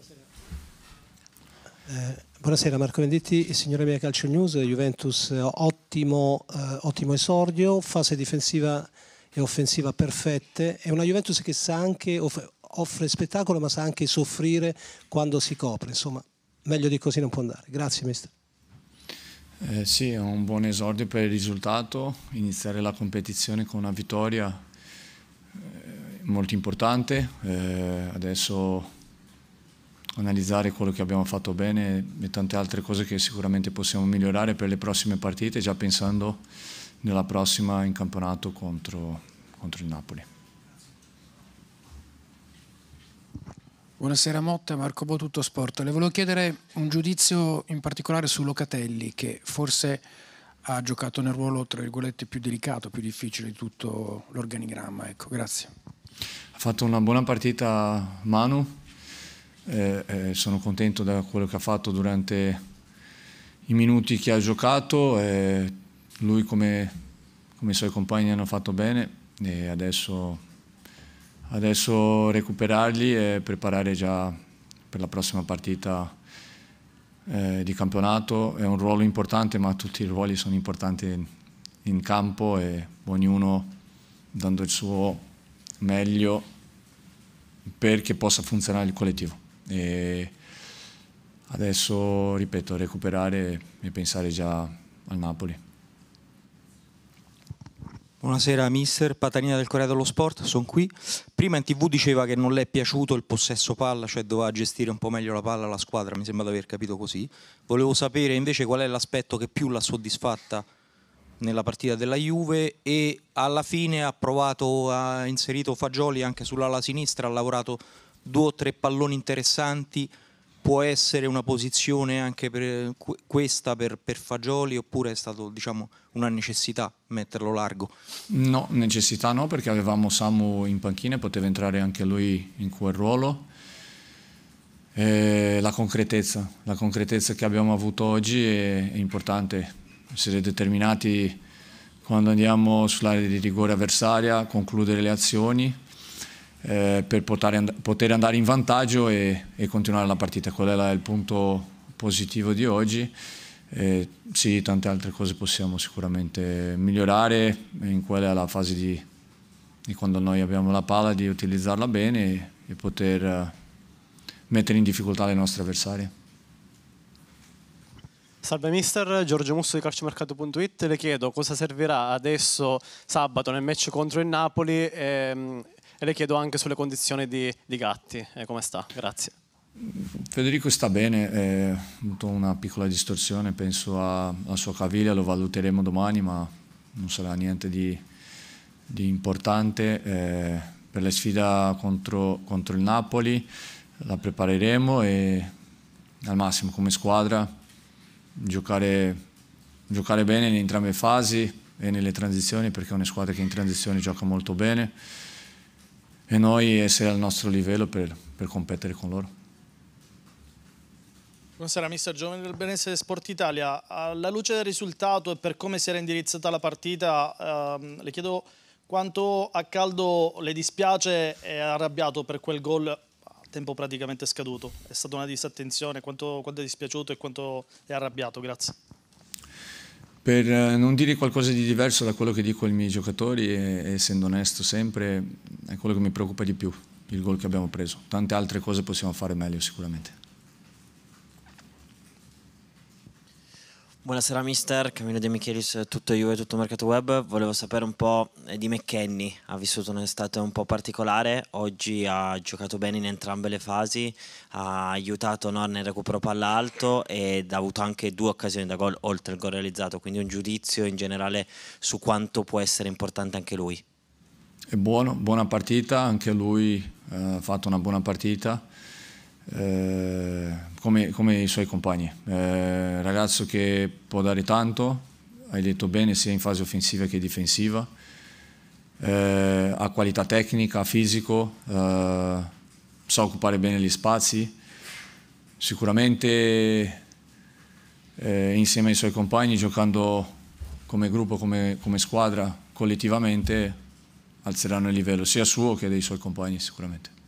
Buonasera. Eh, buonasera Marco Venditti, signore mia Calcio News, Juventus eh, ottimo, eh, ottimo esordio, fase difensiva e offensiva perfette, è una Juventus che sa anche off- offre spettacolo ma sa anche soffrire quando si copre, insomma meglio di così non può andare. Grazie mister. Eh, sì, è un buon esordio per il risultato, iniziare la competizione con una vittoria eh, molto importante, eh, adesso analizzare quello che abbiamo fatto bene e tante altre cose che sicuramente possiamo migliorare per le prossime partite, già pensando nella prossima in campionato contro, contro il Napoli. Buonasera Motta, Marco Bo, Tutto Sport. Le volevo chiedere un giudizio in particolare su Locatelli, che forse ha giocato nel ruolo, tra virgolette, più delicato, più difficile di tutto l'organigramma. Ecco, grazie. Ha fatto una buona partita Manu, eh, eh, sono contento da quello che ha fatto durante i minuti che ha giocato, eh, lui come, come, i suoi compagni hanno fatto bene e adesso, adesso recuperarli e preparare già per la prossima partita eh, di campionato, è un ruolo importante ma tutti i ruoli sono importanti in, in campo e ognuno dando il suo meglio perché possa funzionare il collettivo. E adesso, ripeto, recuperare e pensare già al Napoli. Buonasera mister, Patanina del Corriere dello Sport, sono qui. Prima in tv diceva che non le è piaciuto il possesso palla, cioè doveva gestire un po' meglio la palla la squadra, mi sembra di aver capito così. Volevo sapere invece qual è l'aspetto che più l'ha soddisfatta nella partita della Juve e alla fine ha provato, ha inserito Fagioli anche sull'ala sinistra, ha lavorato due o tre palloni interessanti può essere una posizione anche per questa per, per Fagioli oppure è stata diciamo, una necessità metterlo largo? No, necessità no perché avevamo Samu in panchina e poteva entrare anche lui in quel ruolo. E la concretezza, la concretezza che abbiamo avuto oggi è, è importante, essere determinati quando andiamo sull'area di rigore avversaria, concludere le azioni eh, per poter, andare in vantaggio e, e, continuare la partita. Qual è il punto positivo di oggi? Eh, sì, tante altre cose possiamo sicuramente migliorare, in quella è la fase di, di quando noi abbiamo la palla, di utilizzarla bene e, e poter eh, mettere in difficoltà le nostre avversarie. Salve mister, Giorgio Musso di calciomercato.it, le chiedo cosa servirà adesso sabato nel match contro il Napoli ehm, e le chiedo anche sulle condizioni di, di Gatti, eh, come sta? Grazie. Federico sta bene, ha avuto una piccola distorsione, penso alla sua caviglia, lo valuteremo domani, ma non sarà niente di, di importante. Eh, per la sfida contro, contro, il Napoli la prepareremo e al massimo come squadra giocare, giocare bene in entrambe le fasi e nelle transizioni perché è una squadra che in transizione gioca molto bene e noi essere al nostro livello per, per competere con loro. Buonasera, mister Giovane del Benessere Sport Italia. Alla luce del risultato e per come si era indirizzata la partita, ehm, le chiedo quanto a caldo le dispiace e arrabbiato per quel gol a tempo praticamente scaduto. È stata una disattenzione, quanto, quanto è dispiaciuto e quanto è arrabbiato. Grazie per eh, non dire qualcosa di diverso da quello che dico ai miei giocatori e, essendo onesto sempre è quello che mi preoccupa di più, il gol che abbiamo preso. Tante altre cose possiamo fare meglio sicuramente. Buonasera mister, Camillo De Michelis, tutto io e tutto Mercato Web. Volevo sapere un po' di McKenny, ha vissuto un'estate un po' particolare, oggi ha giocato bene in entrambe le fasi, ha aiutato Nor nel recupero palla alto ed ha avuto anche due occasioni da gol oltre il gol realizzato, quindi un giudizio in generale su quanto può essere importante anche lui. È buono, buona partita, anche lui eh, ha eh, fatto una buona partita. Eh, come, come, i suoi compagni. Eh, ragazzo che può dare tanto, hai detto bene, sia in fase offensiva che difensiva. Eh, ha qualità tecnica, fisico, eh, sa occupare bene gli spazi. Sicuramente eh, insieme ai suoi compagni, giocando come gruppo, come, come squadra, collettivamente, alzeranno il livello sia suo che dei suoi compagni sicuramente.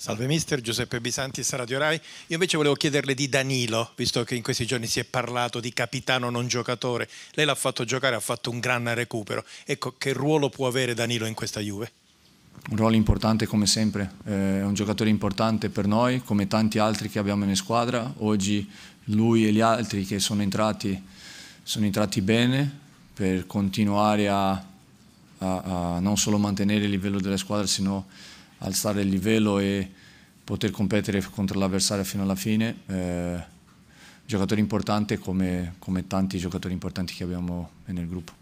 Salve mister, Giuseppe Bisanti, Radio Rai. Io invece volevo chiederle di Danilo, visto che in questi giorni si è parlato di capitano non giocatore. Lei l'ha fatto giocare, ha fatto un gran recupero. Ecco, che ruolo può avere Danilo in questa Juve? Un ruolo importante come sempre, eh, è un giocatore importante per noi, come tanti altri che abbiamo in squadra. Oggi lui e gli altri che sono entrati sono entrati bene per continuare a, a, a non solo mantenere il livello della squadra, sino alzare il livello e poter competere contro l'avversario fino alla fine. Eh, giocatore importante come, come tanti giocatori importanti che abbiamo nel gruppo.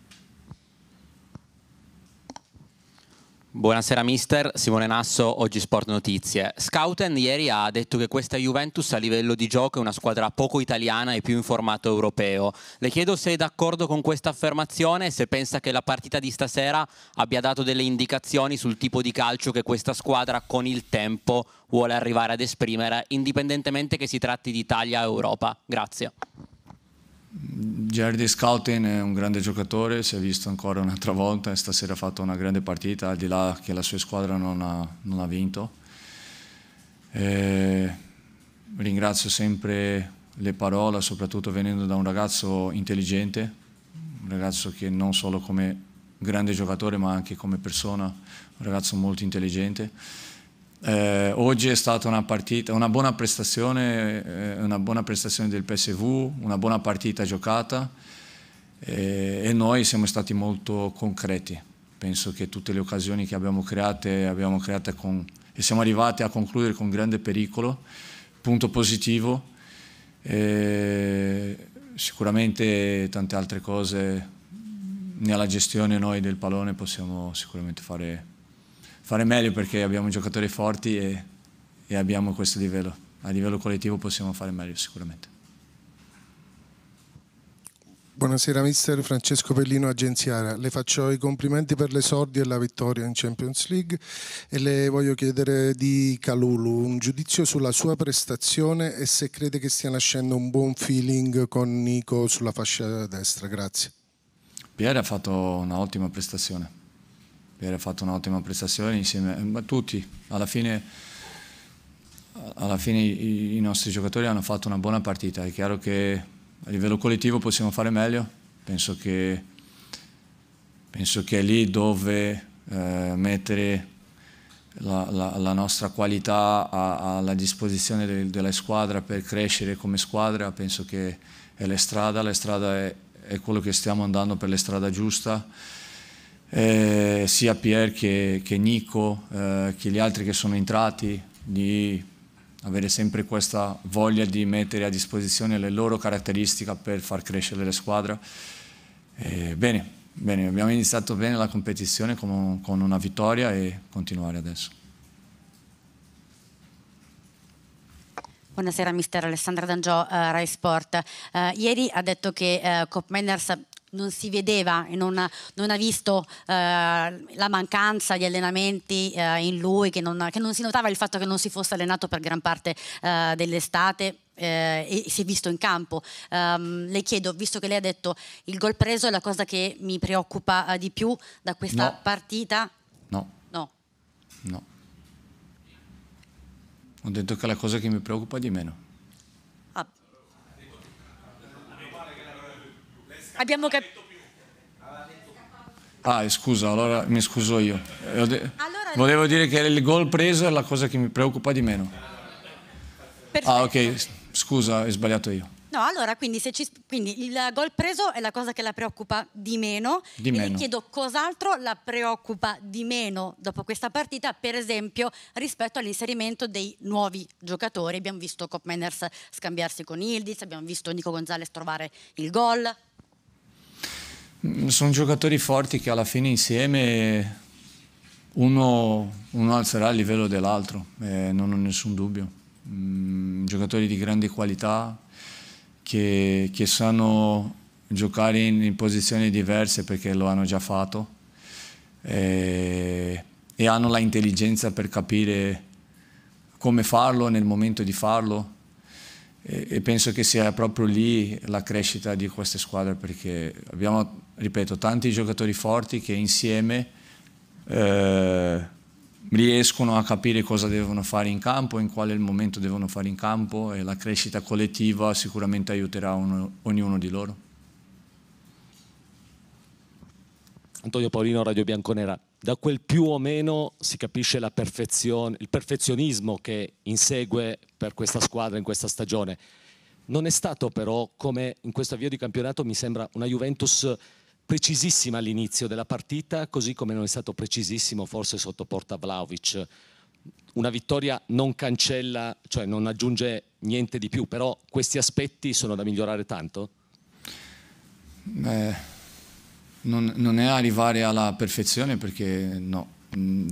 Buonasera mister, Simone Nasso, oggi Sport Notizie. Scouten ieri ha detto che questa Juventus a livello di gioco è una squadra poco italiana e più in formato europeo. Le chiedo se è d'accordo con questa affermazione e se pensa che la partita di stasera abbia dato delle indicazioni sul tipo di calcio che questa squadra con il tempo vuole arrivare ad esprimere, indipendentemente che si tratti di Italia o Europa. Grazie. Gerdy Scouting è un grande giocatore, si è visto ancora un'altra volta, stasera ha fatto una grande partita, al di là che la sua squadra non ha, non ha vinto. E ringrazio sempre le parole, soprattutto venendo da un ragazzo intelligente, un ragazzo che non solo come grande giocatore ma anche come persona, un ragazzo molto intelligente. Eh, oggi è stata una, partita, una, buona eh, una buona prestazione, del PSV, una buona partita giocata eh, e noi siamo stati molto concreti. Penso che tutte le occasioni che abbiamo create, abbiamo create con, e siamo arrivati a concludere con grande pericolo, punto positivo. sicuramente tante altre cose nella gestione noi del pallone possiamo sicuramente fare fare meglio perché abbiamo giocatori forti e, e abbiamo questo livello. A livello collettivo possiamo fare meglio sicuramente. Buonasera mister Francesco Pellino, Agenziara. Le faccio i complimenti per l'esordio e la vittoria in Champions League e le voglio chiedere di Calulu un giudizio sulla sua prestazione e se crede che stia nascendo un buon feeling con Nico sulla fascia destra. Grazie. Pierre ha fatto un'ottima prestazione Pierre ha fatto un'ottima prestazione insieme eh, a tutti. Alla fine, alla fine i, nostri giocatori hanno fatto una buona partita. È chiaro che a livello collettivo possiamo fare meglio. Penso che, penso che è lì dove eh, mettere la, la, la, nostra qualità a, alla disposizione de, della squadra per crescere come squadra, penso che è la strada, la strada è, è quello che stiamo andando per la strada giusta eh, sia Pier che, che Nico, eh, che gli altri che sono entrati, di avere sempre questa voglia di mettere a disposizione le loro caratteristiche per far crescere la squadra. Eh, bene, bene, abbiamo iniziato bene la competizione con, con una vittoria e continuare adesso. Buonasera mister Alessandra D'Angio, uh, eh, Rai Sport. Uh, ieri ha detto che uh, eh, Copmenders non si vedeva e non, non ha visto eh, la mancanza di allenamenti eh, in lui, che non, che non, si notava il fatto che non si fosse allenato per gran parte eh, dell'estate. Eh, e si è visto in campo. Um, le chiedo, visto che lei ha detto il gol preso è la cosa che mi preoccupa eh, di più da questa no. partita. No. No. No. Ho detto che è la cosa che mi preoccupa di meno. Abbiamo capito. Ah, eh, scusa, allora mi scuso io. Eh, Volevo dire che il gol preso è la cosa che mi preoccupa di meno. Ah, ok, scusa, ho sbagliato io. No, allora, quindi, ci, quindi, il gol preso è la cosa che la preoccupa di meno. Di meno. E mi chiedo cos'altro la preoccupa di meno dopo questa partita, per esempio rispetto all'inserimento dei nuovi giocatori. Abbiamo visto Copmenners scambiarsi con Ildiz, abbiamo visto Nico Gonzalez trovare il gol. Mm, sono giocatori forti che alla fine insieme uno, uno alzerà il livello dell'altro, eh, non ho nessun dubbio. Mm, giocatori di grande qualità che, che sanno giocare in, in, posizioni diverse perché lo hanno già fatto eh, e hanno l'intelligenza per capire come farlo nel momento di farlo e penso che sia proprio lì la crescita di queste squadre perché abbiamo, ripeto, tanti giocatori forti che insieme eh, riescono a capire cosa devono fare in campo, in quale momento devono fare in campo e la crescita collettiva sicuramente aiuterà uno, ognuno di loro. Antonio Paulino, Radio Bianconera da quel più o meno si capisce il perfezionismo che insegue per questa squadra in questa stagione. Non è stato però, come in questo avvio di campionato, mi sembra una Juventus precisissima all'inizio della partita, così come non è stato precisissimo forse sotto porta Vlaovic. Una vittoria non cancella, cioè non aggiunge niente di più, però questi aspetti sono da migliorare tanto? Beh non, non, è arrivare alla perfezione perché no, mm,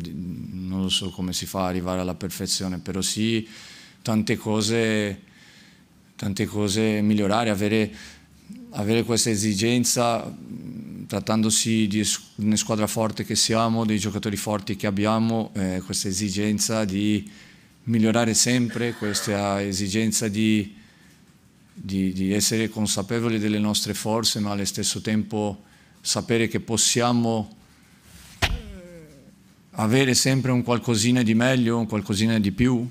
non lo so come si fa ad arrivare alla perfezione, però sì tante cose, tante cose migliorare, avere, avere questa esigenza mm, trattandosi di una squadra forte che siamo, dei giocatori forti che abbiamo, eh, questa esigenza di migliorare sempre, questa esigenza di, di, di essere consapevoli delle nostre forze ma allo stesso tempo sapere che possiamo avere sempre un qualcosina di meglio, un qualcosina di più,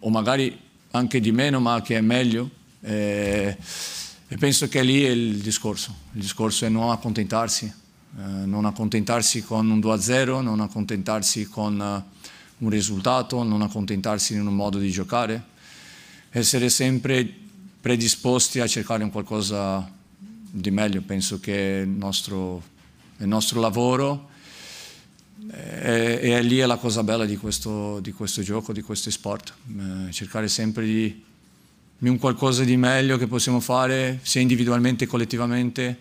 o magari anche di meno, ma che è meglio. E, eh, e penso che lì è il discorso. Il discorso è non accontentarsi, eh, non accontentarsi con un 2-0, non accontentarsi con uh, un risultato, non accontentarsi in un modo di giocare, essere sempre predisposti a cercare un qualcosa di di meglio, penso che il nostro, il nostro lavoro e, e, lì è la cosa bella di questo, di questo gioco, di questi sport, eh, cercare sempre di, di, un qualcosa di meglio che possiamo fare sia individualmente che collettivamente,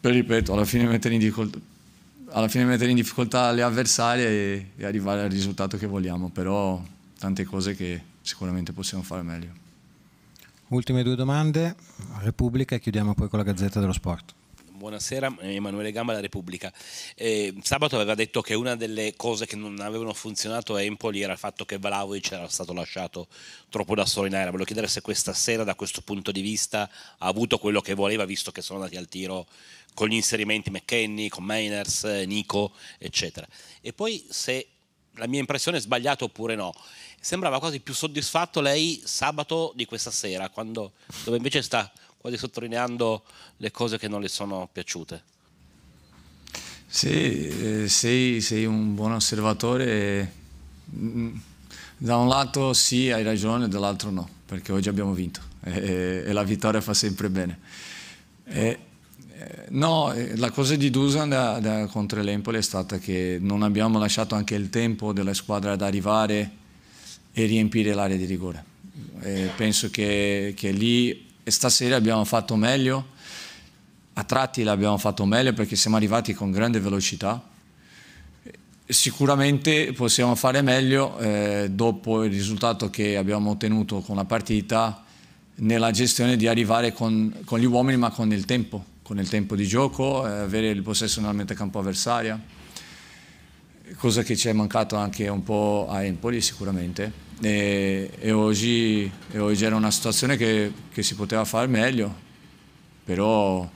per ripeto, alla fine mettere in difficoltà, mettere in difficoltà le avversarie e, e arrivare al risultato che vogliamo, però tante cose che sicuramente possiamo fare meglio. Ultime due domande, Repubblica e chiudiamo poi con la Gazzetta dello Sport. Buonasera, Emanuele Gamba, La Repubblica. Eh, sabato aveva detto che una delle cose che non avevano funzionato a Empoli era il fatto che Vlaovic era stato lasciato troppo da solo in aereo. Volevo chiedere se questa sera, da questo punto di vista, ha avuto quello che voleva, visto che sono andati al tiro con gli inserimenti McKenny, con Mainers, eh, Nico, eccetera. E poi se la mia impressione è sbagliata oppure no. Sembrava quasi più soddisfatto lei sabato di questa sera, quando, dove invece sta quasi sottolineando le cose che non le sono piaciute. Sì, eh, sei, sei un buon osservatore. Mm, da un lato sì, hai ragione, dall'altro no, perché oggi abbiamo vinto e, e la vittoria fa sempre bene. E, eh, eh, no, eh, la cosa di Dusan da, da contro l'Empoli è stata che non abbiamo lasciato anche il tempo della squadra ad arrivare e riempire l'area di rigore. E eh, penso che, che lì stasera abbiamo fatto meglio, a tratti l'abbiamo fatto meglio perché siamo arrivati con grande velocità sicuramente possiamo fare meglio eh, dopo il risultato che abbiamo ottenuto con la partita nella gestione di arrivare con, con gli uomini ma con il tempo con il tempo di gioco, eh, avere il possesso nella campo avversaria, cosa che ci è mancato anche un po' a Empoli sicuramente. E, e, oggi, e oggi, era una situazione che, che, si poteva fare meglio, però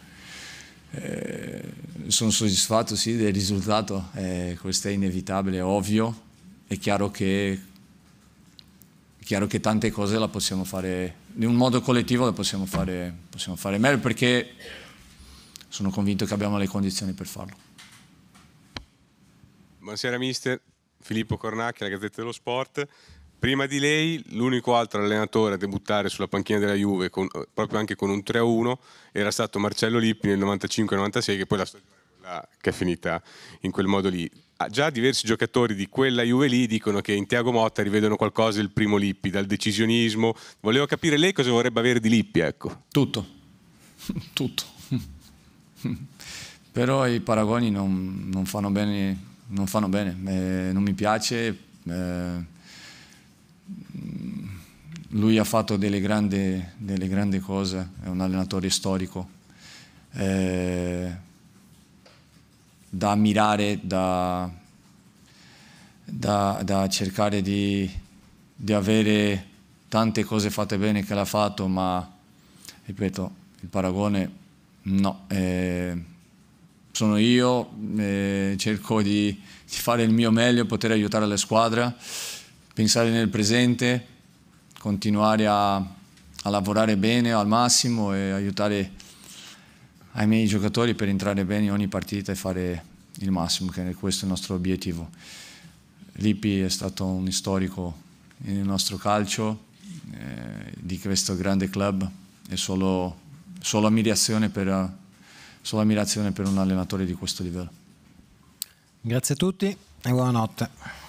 eh, sono soddisfatto sì, del risultato, eh, questo è inevitabile, ovvio, è chiaro che chiaro che tante cose la possiamo fare in un modo collettivo la possiamo fare, possiamo fare meglio perché sono convinto che abbiamo le condizioni per farlo. Buonasera mister, Filippo Cornacchi, la Gazzetta dello Sport. Prima di lei, l'unico altro allenatore a debuttare sulla panchina della Juve, con, eh, proprio anche con un 3-1, era stato Marcello Lippi nel 95-96, che poi la storia che è finita in quel modo lì. Ah, già diversi giocatori di quella Juve lì dicono che in Tiago Motta rivedono qualcosa il primo Lippi, dal decisionismo. Volevo capire lei cosa vorrebbe avere di Lippi, ecco. Tutto, tutto. Però i paragoni non, non fanno bene, non, fanno bene eh, non mi piace. Eh, lui ha fatto delle grandi, delle grandi, cose, è un allenatore storico, eh, da ammirare, da, da, da cercare di, di, avere tante cose fatte bene che l'ha fatto, ma ripeto, il paragone No, eh, sono io, eh, cerco di, di, fare il mio meglio, poter aiutare la squadra, pensare nel presente, continuare a, a lavorare bene al massimo e aiutare ai miei giocatori per entrare bene in ogni partita e fare il massimo, che questo è il nostro obiettivo. Lippi è stato un storico nel nostro calcio, eh, di questo grande club, è solo solo ammirazione per, eh, solo ammirazione per un allenatore di questo livello. Grazie a tutti e buonanotte.